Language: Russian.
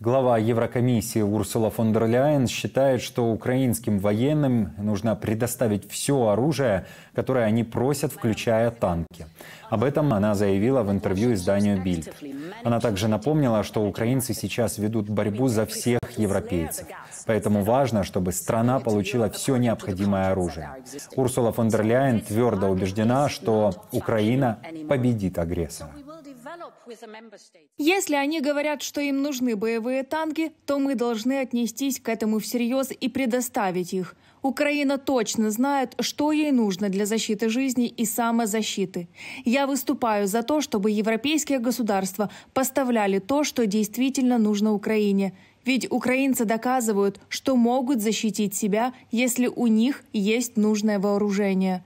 Глава Еврокомиссии Урсула фон дер Ляйен считает, что украинским военным нужно предоставить все оружие, которое они просят, включая танки. Об этом она заявила в интервью изданию Bild. Она также напомнила, что украинцы сейчас ведут борьбу за всех европейцев. Поэтому важно, чтобы страна получила все необходимое оружие. Урсула фон дер Ляйен твердо убеждена, что Украина победит агрессора. Если они говорят, что им нужны боевые танки, то мы должны отнестись к этому всерьез и предоставить их. Украина точно знает, что ей нужно для защиты жизни и самозащиты. Я выступаю за то, чтобы европейские государства поставляли то, что действительно нужно Украине. Ведь украинцы доказывают, что могут защитить себя, если у них есть нужное вооружение.